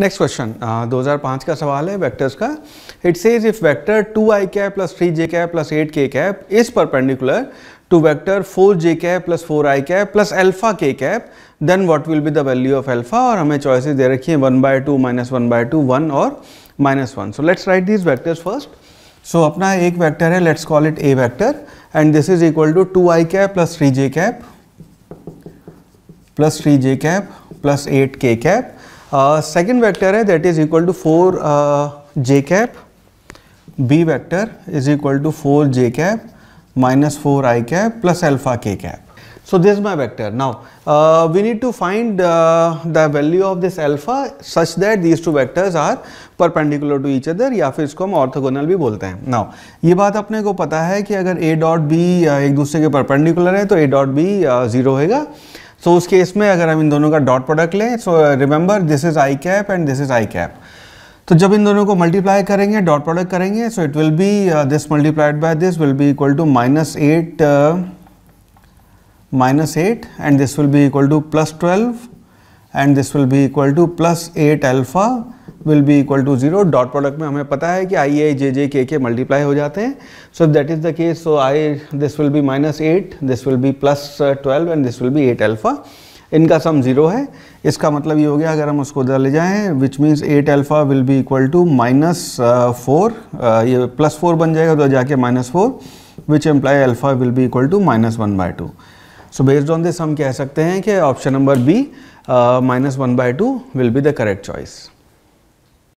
next question uh, दो हज़ार का सवाल है वेक्टर्स का it says if vector two i cap plus three j cap plus eight k cap is perpendicular to vector four j cap plus four i cap plus alpha k cap then what will be the value of alpha और हमें choices दे रखी हैं one by two minus one by two one और minus one so let's write this vectors first so अपना एक vector है let's call it A vector and this is equal to two i cap plus three j cap plus three j cap plus eight k cap second uh, vector है that is equal to four j cap B vector is equal to four j cap minus four i cap plus alpha k cap so this my vector now we need to find the value of this alpha such that these two vectors are perpendicular to each other या फिर इसको हम orthogonal भी बोलते हैं now ये बात अपने को पता है कि अगर ए डॉट बी एक दूसरे के परपेंडिकुलर है तो ए डॉट बी जीरो होगा सो so, उस केस में अगर हम इन दोनों का डॉट प्रोडक्ट लें so remember this is i cap and this is i cap तो जब इन दोनों को मल्टीप्लाई करेंगे डॉट प्रोडक्ट करेंगे so it will be this multiplied by this will be equal to minus eight minus eight and this will be equal to plus twelve and this will be equal to plus eight alpha will be equal to zero dot product में हमें पता है कि आई आई जे जे के के multiply हो जाते हैं so that is the case so I this will be minus eight this will be plus twelve and this will be eight alpha इनका सम जीरो है इसका मतलब ये हो गया अगर हम उसको उधर ले जाएं which means eight alpha will be equal to minus four ये प्लस फोर बन जाएगा तो जाके minus four which implies alpha will be equal to minus one by two so based on this हम कह सकते हैं कि option number B minus one by two will be the correct choice